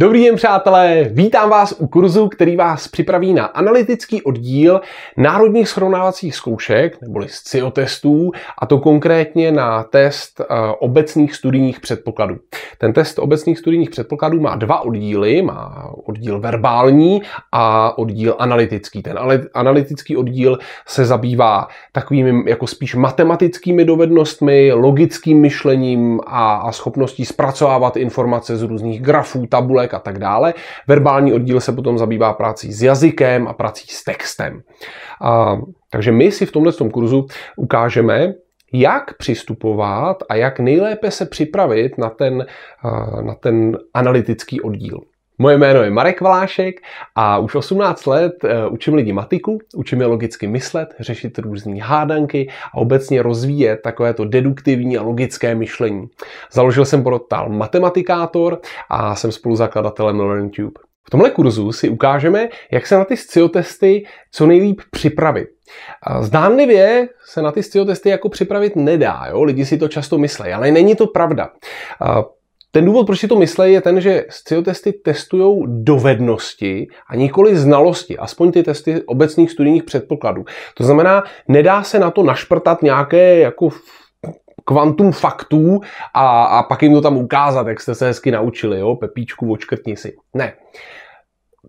Dobrý den, přátelé! Vítám vás u kurzu, který vás připraví na analytický oddíl národních srovnávacích zkoušek, neboli SCIO testů, a to konkrétně na test eh, obecných studijních předpokladů. Ten test obecných studijních předpokladů má dva oddíly, má oddíl verbální a oddíl analytický. Ten analytický oddíl se zabývá takovými jako spíš matematickými dovednostmi, logickým myšlením a, a schopností zpracovávat informace z různých grafů, tabulek, a tak dále. Verbální oddíl se potom zabývá prací s jazykem a prací s textem. A, takže my si v tomhle tom kurzu ukážeme, jak přistupovat a jak nejlépe se připravit na ten, na ten analytický oddíl. Moje jméno je Marek Valášek a už 18 let eh, učím lidi matiku, učím je logicky myslet, řešit různé hádanky a obecně rozvíjet takovéto deduktivní a logické myšlení. Založil jsem portál Matematikátor a jsem spoluzakladatelem LearnTube. V tomhle kurzu si ukážeme, jak se na ty sciotesty co nejlíp připravit. Zdánlivě se na ty sciotesty jako připravit nedá, jo? lidi si to často myslí, ale není to pravda. Ten důvod, proč si to myslí, je ten, že testy testují dovednosti a nikoli znalosti, aspoň ty testy obecných studijních předpokladů. To znamená, nedá se na to našprtat nějaké jako kvantum faktů a, a pak jim to tam ukázat, jak jste se hezky naučili, jo, Pepíčku, očkrtni si. Ne.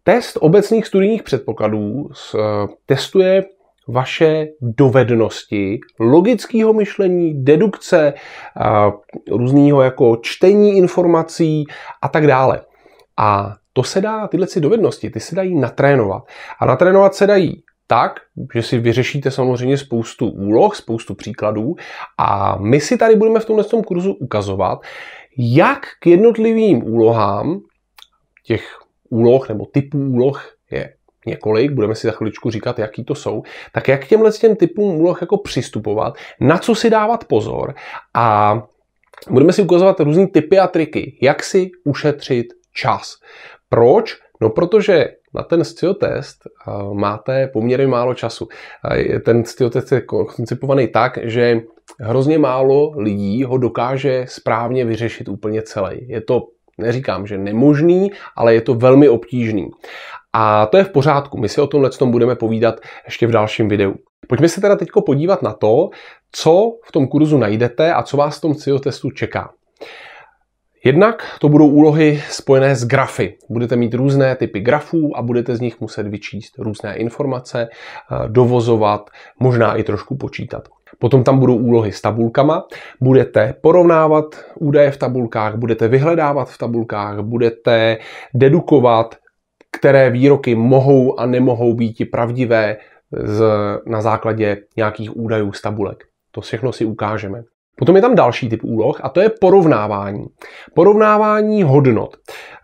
Test obecných studijních předpokladů eh, testuje vaše dovednosti logického myšlení, dedukce, různého jako čtení informací a tak dále. A to se dá, tyhle si dovednosti, ty se dají natrénovat. A natrénovat se dají tak, že si vyřešíte samozřejmě spoustu úloh, spoustu příkladů a my si tady budeme v tomhle tom kurzu ukazovat, jak k jednotlivým úlohám, těch úloh nebo typů úloh je několik, budeme si za chviličku říkat, jaký to jsou, tak jak k těmhle těm typům úloh jako přistupovat, na co si dávat pozor a budeme si ukazovat různé typy a triky, jak si ušetřit čas. Proč? No protože na ten STIO test eh, máte poměrně málo času. Eh, ten STIO test je koncipovaný tak, že hrozně málo lidí ho dokáže správně vyřešit úplně celý. Je to neříkám, že nemožný, ale je to velmi obtížný. A to je v pořádku, my si o tomhle tom budeme povídat ještě v dalším videu. Pojďme se teda teď podívat na to, co v tom kurzu najdete a co vás v tom CIO testu čeká. Jednak to budou úlohy spojené s grafy. Budete mít různé typy grafů a budete z nich muset vyčíst různé informace, eh, dovozovat, možná i trošku počítat. Potom tam budou úlohy s tabulkama, budete porovnávat údaje v tabulkách, budete vyhledávat v tabulkách, budete dedukovat které výroky mohou a nemohou být pravdivé z, na základě nějakých údajů z tabulek. To všechno si ukážeme. Potom je tam další typ úloh a to je porovnávání. Porovnávání hodnot.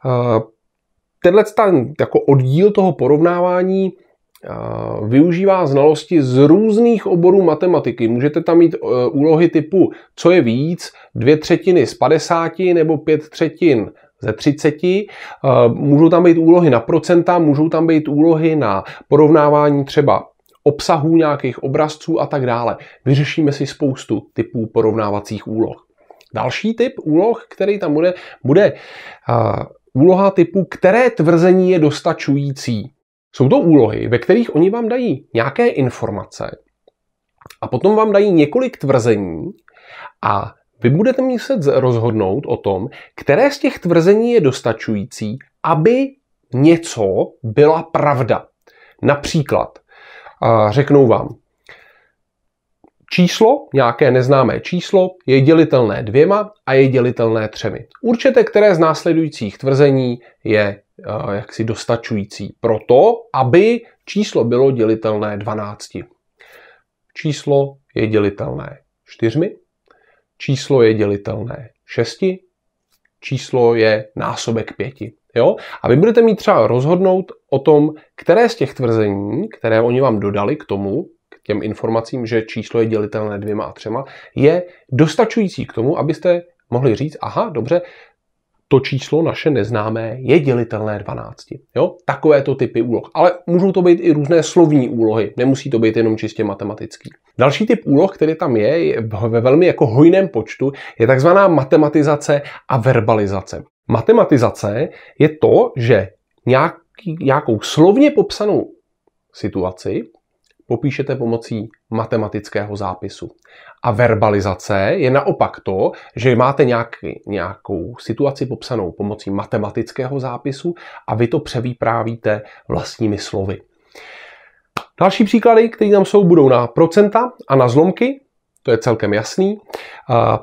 Eh, tenhle ten, jako oddíl toho porovnávání eh, využívá znalosti z různých oborů matematiky. Můžete tam mít eh, úlohy typu, co je víc, dvě třetiny z 50 nebo pět třetin ze 30. Eh, můžou tam být úlohy na procenta, můžou tam být úlohy na porovnávání třeba obsahů nějakých obrazců a tak dále. Vyřešíme si spoustu typů porovnávacích úloh. Další typ úloh, který tam bude, bude eh, úloha typu, které tvrzení je dostačující. Jsou to úlohy, ve kterých oni vám dají nějaké informace a potom vám dají několik tvrzení a vy budete muset rozhodnout o tom, které z těch tvrzení je dostačující, aby něco byla pravda. Například řeknou vám, číslo, nějaké neznámé číslo, je dělitelné dvěma a je dělitelné třemi. Určete, které z následujících tvrzení je jaksi dostačující to, aby číslo bylo dělitelné 12. Číslo je dělitelné čtyřmi číslo je dělitelné 6, číslo je násobek 5. Jo? A vy budete mít třeba rozhodnout o tom, které z těch tvrzení, které oni vám dodali k tomu, k těm informacím, že číslo je dělitelné dvěma a třema, je dostačující k tomu, abyste mohli říct, aha, dobře, to číslo naše neznámé je dělitelné 12. Jo? Takovéto typy úloh. Ale můžou to být i různé slovní úlohy, nemusí to být jenom čistě matematický. Další typ úloh, který tam je, je ve velmi jako hojném počtu, je takzvaná matematizace a verbalizace. Matematizace je to, že nějaký, nějakou slovně popsanou situaci popíšete pomocí matematického zápisu. A verbalizace je naopak to, že máte nějaký, nějakou situaci popsanou pomocí matematického zápisu a vy to převýprávíte vlastními slovy. Další příklady, které tam jsou, budou na procenta a na zlomky, to je celkem jasný.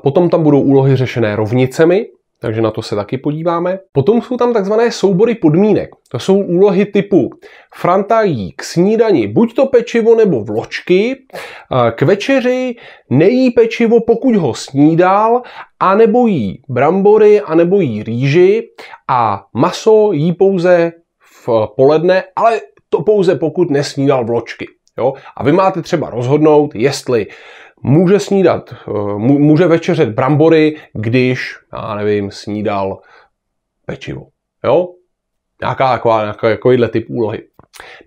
Potom tam budou úlohy řešené rovnicemi, takže na to se taky podíváme. Potom jsou tam takzvané soubory podmínek. To jsou úlohy typu frantají k snídani buď to pečivo nebo vločky, k večeři nejí pečivo, pokud ho snídal, anebo jí brambory, anebo jí rýži a maso jí pouze v poledne, ale to pouze pokud nesnídal vločky. Jo? A vy máte třeba rozhodnout, jestli může snídat, eh, může večeřet brambory, když, já nevím, snídal pečivo. Jo? Nějaká taková, nějaká, takovýhle typ úlohy.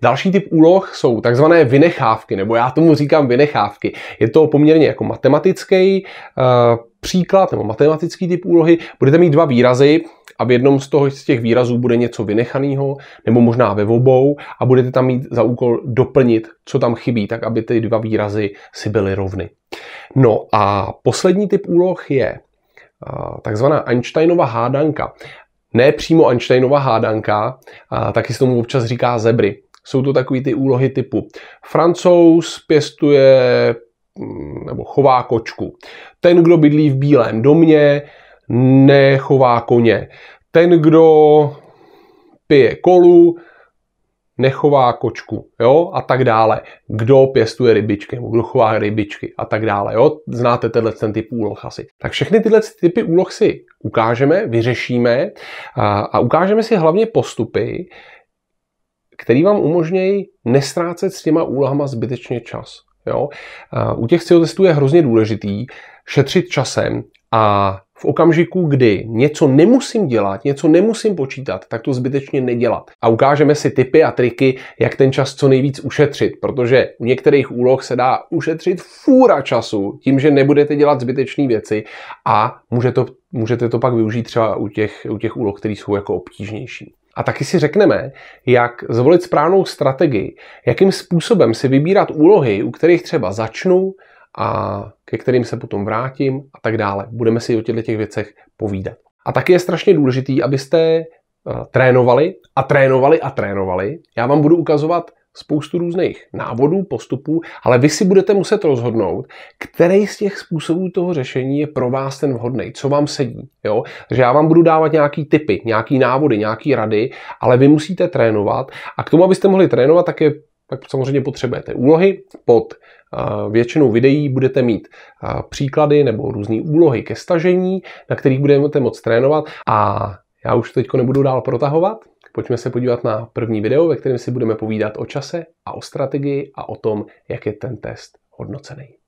Další typ úloh jsou takzvané vynechávky, nebo já tomu říkám vynechávky. Je to poměrně jako matematický uh, příklad nebo matematický typ úlohy, budete mít dva výrazy a v jednom z, toho, z těch výrazů bude něco vynechaného, nebo možná ve obou, a budete tam mít za úkol doplnit, co tam chybí, tak aby ty dva výrazy si byly rovny. No a poslední typ úloh je takzvaná Einsteinova hádanka. Ne přímo Einsteinova hádanka, taky se tomu občas říká zebry. Jsou to takové ty úlohy typu francouz pěstuje mm, nebo chová kočku. Ten, kdo bydlí v Bílém domě, nechová koně. Ten, kdo pije kolu, nechová kočku, jo, a tak dále. Kdo pěstuje rybičky, nebo kdo chová rybičky a tak dále, jo. Znáte tenhle ten typ úloh asi. Tak všechny tyhle typy úloh si ukážeme, vyřešíme a, a ukážeme si hlavně postupy, který vám umožňují nestrácet s těma úlohama zbytečně čas. Jo? U těch sil testů je hrozně důležitý šetřit časem a v okamžiku, kdy něco nemusím dělat, něco nemusím počítat, tak to zbytečně nedělat. A ukážeme si typy a triky, jak ten čas co nejvíc ušetřit, protože u některých úloh se dá ušetřit fůra času tím, že nebudete dělat zbytečné věci a může to, můžete to pak využít třeba u těch, u těch úloh, které jsou jako obtížnější. A taky si řekneme, jak zvolit správnou strategii, jakým způsobem si vybírat úlohy, u kterých třeba začnu a ke kterým se potom vrátím a tak dále. Budeme si o těchto těch věcech povídat. A taky je strašně důležitý, abyste eh, trénovali a trénovali a trénovali. Já vám budu ukazovat spoustu různých návodů, postupů, ale vy si budete muset rozhodnout, který z těch způsobů toho řešení je pro vás ten vhodný, co vám sedí. Jo? Že já vám budu dávat nějaký typy, nějaký návody, nějaký rady, ale vy musíte trénovat a k tomu, abyste mohli trénovat, tak je tak samozřejmě potřebujete úlohy. Pod většinou videí budete mít příklady nebo různé úlohy ke stažení, na kterých budete moc trénovat a já už teďko nebudu dál protahovat, Pojďme se podívat na první video, ve kterém si budeme povídat o čase a o strategii a o tom, jak je ten test hodnocený.